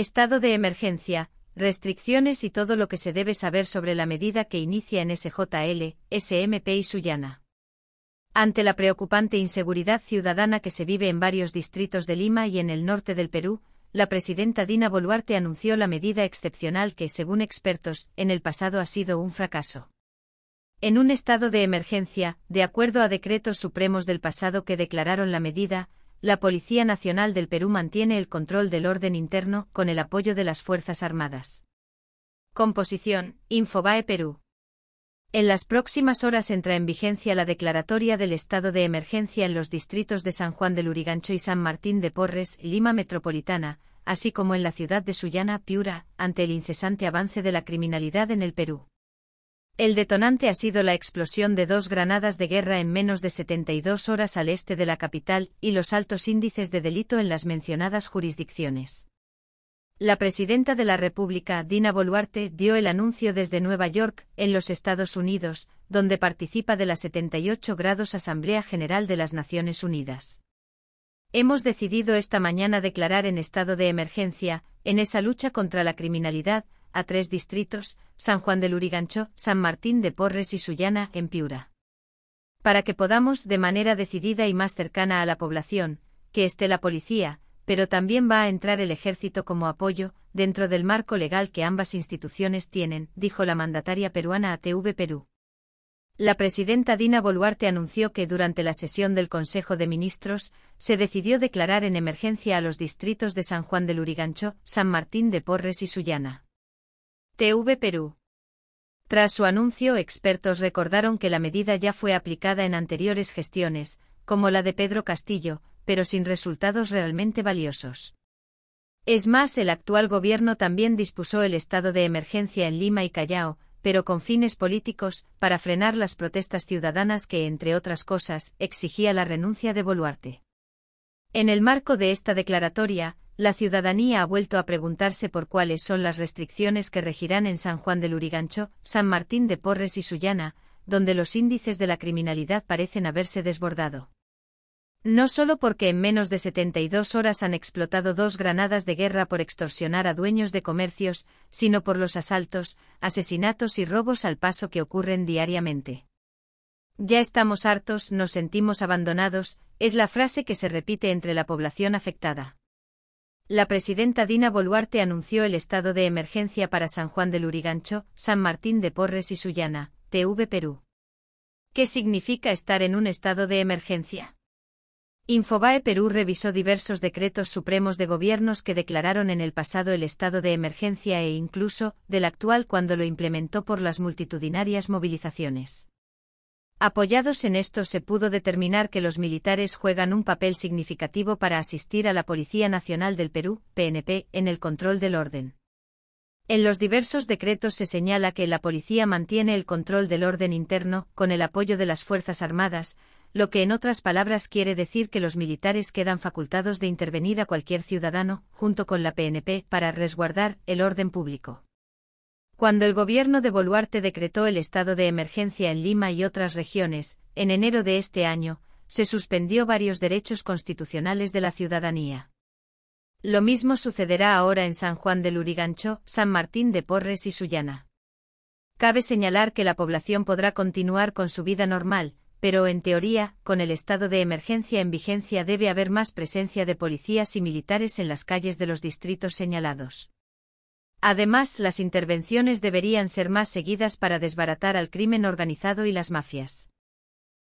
Estado de emergencia, restricciones y todo lo que se debe saber sobre la medida que inicia en SJL, SMP y Sullana. Ante la preocupante inseguridad ciudadana que se vive en varios distritos de Lima y en el norte del Perú, la presidenta Dina Boluarte anunció la medida excepcional que, según expertos, en el pasado ha sido un fracaso. En un estado de emergencia, de acuerdo a decretos supremos del pasado que declararon la medida, la Policía Nacional del Perú mantiene el control del orden interno con el apoyo de las Fuerzas Armadas. Composición, Infobae Perú. En las próximas horas entra en vigencia la declaratoria del estado de emergencia en los distritos de San Juan del Urigancho y San Martín de Porres, Lima Metropolitana, así como en la ciudad de Sullana, Piura, ante el incesante avance de la criminalidad en el Perú. El detonante ha sido la explosión de dos granadas de guerra en menos de 72 horas al este de la capital y los altos índices de delito en las mencionadas jurisdicciones. La presidenta de la República, Dina Boluarte, dio el anuncio desde Nueva York, en los Estados Unidos, donde participa de la 78 grados Asamblea General de las Naciones Unidas. Hemos decidido esta mañana declarar en estado de emergencia, en esa lucha contra la criminalidad, a tres distritos, San Juan del Urigancho, San Martín de Porres y Sullana, en Piura. Para que podamos, de manera decidida y más cercana a la población, que esté la policía, pero también va a entrar el ejército como apoyo, dentro del marco legal que ambas instituciones tienen, dijo la mandataria peruana a TV Perú. La presidenta Dina Boluarte anunció que durante la sesión del Consejo de Ministros se decidió declarar en emergencia a los distritos de San Juan del Urigancho, San Martín de Porres y Sullana. TV Perú. Tras su anuncio, expertos recordaron que la medida ya fue aplicada en anteriores gestiones, como la de Pedro Castillo, pero sin resultados realmente valiosos. Es más, el actual gobierno también dispuso el estado de emergencia en Lima y Callao, pero con fines políticos, para frenar las protestas ciudadanas que, entre otras cosas, exigía la renuncia de Boluarte. En el marco de esta declaratoria, la ciudadanía ha vuelto a preguntarse por cuáles son las restricciones que regirán en San Juan del Urigancho, San Martín de Porres y Sullana, donde los índices de la criminalidad parecen haberse desbordado. No solo porque en menos de 72 horas han explotado dos granadas de guerra por extorsionar a dueños de comercios, sino por los asaltos, asesinatos y robos al paso que ocurren diariamente. Ya estamos hartos, nos sentimos abandonados, es la frase que se repite entre la población afectada. La presidenta Dina Boluarte anunció el estado de emergencia para San Juan del Urigancho, San Martín de Porres y Sullana, TV Perú. ¿Qué significa estar en un estado de emergencia? Infobae Perú revisó diversos decretos supremos de gobiernos que declararon en el pasado el estado de emergencia e incluso del actual cuando lo implementó por las multitudinarias movilizaciones. Apoyados en esto se pudo determinar que los militares juegan un papel significativo para asistir a la Policía Nacional del Perú, PNP, en el control del orden. En los diversos decretos se señala que la policía mantiene el control del orden interno, con el apoyo de las Fuerzas Armadas, lo que en otras palabras quiere decir que los militares quedan facultados de intervenir a cualquier ciudadano, junto con la PNP, para resguardar el orden público. Cuando el gobierno de Boluarte decretó el estado de emergencia en Lima y otras regiones, en enero de este año, se suspendió varios derechos constitucionales de la ciudadanía. Lo mismo sucederá ahora en San Juan del Urigancho, San Martín de Porres y Sullana. Cabe señalar que la población podrá continuar con su vida normal, pero en teoría, con el estado de emergencia en vigencia debe haber más presencia de policías y militares en las calles de los distritos señalados. Además, las intervenciones deberían ser más seguidas para desbaratar al crimen organizado y las mafias.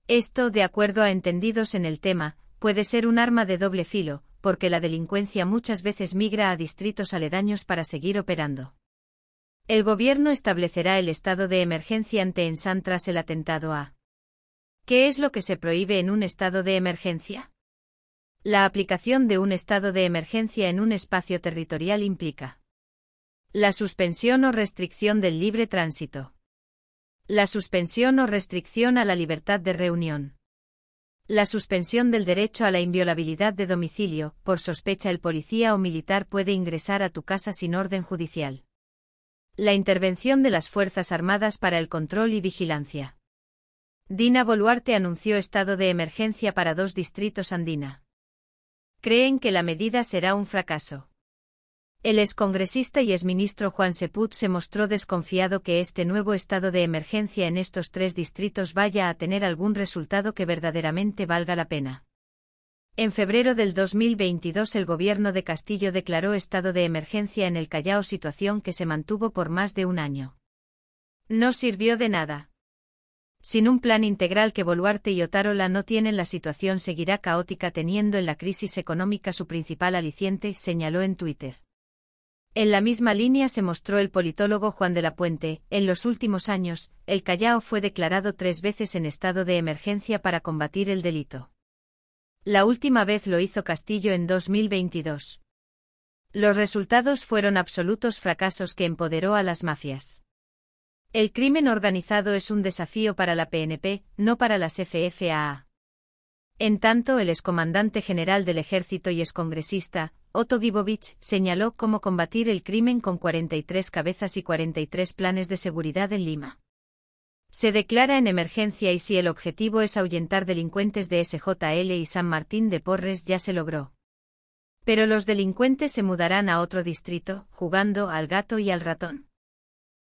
Esto, de acuerdo a entendidos en el tema, puede ser un arma de doble filo, porque la delincuencia muchas veces migra a distritos aledaños para seguir operando. El gobierno establecerá el estado de emergencia ante Ensan tras el atentado a. ¿Qué es lo que se prohíbe en un estado de emergencia? La aplicación de un estado de emergencia en un espacio territorial implica la suspensión o restricción del libre tránsito. La suspensión o restricción a la libertad de reunión. La suspensión del derecho a la inviolabilidad de domicilio, por sospecha el policía o militar puede ingresar a tu casa sin orden judicial. La intervención de las Fuerzas Armadas para el control y vigilancia. Dina Boluarte anunció estado de emergencia para dos distritos andina. Creen que la medida será un fracaso. El excongresista y exministro Juan Seput se mostró desconfiado que este nuevo estado de emergencia en estos tres distritos vaya a tener algún resultado que verdaderamente valga la pena. En febrero del 2022 el gobierno de Castillo declaró estado de emergencia en el Callao situación que se mantuvo por más de un año. No sirvió de nada. Sin un plan integral que Boluarte y Otárola no tienen la situación seguirá caótica teniendo en la crisis económica su principal aliciente, señaló en Twitter. En la misma línea se mostró el politólogo Juan de la Puente. En los últimos años, el Callao fue declarado tres veces en estado de emergencia para combatir el delito. La última vez lo hizo Castillo en 2022. Los resultados fueron absolutos fracasos que empoderó a las mafias. El crimen organizado es un desafío para la PNP, no para las FFAA. En tanto, el excomandante general del ejército y excongresista, Otto Gibovich señaló cómo combatir el crimen con 43 cabezas y 43 planes de seguridad en Lima. Se declara en emergencia y si el objetivo es ahuyentar delincuentes de SJL y San Martín de Porres ya se logró. Pero los delincuentes se mudarán a otro distrito, jugando al gato y al ratón.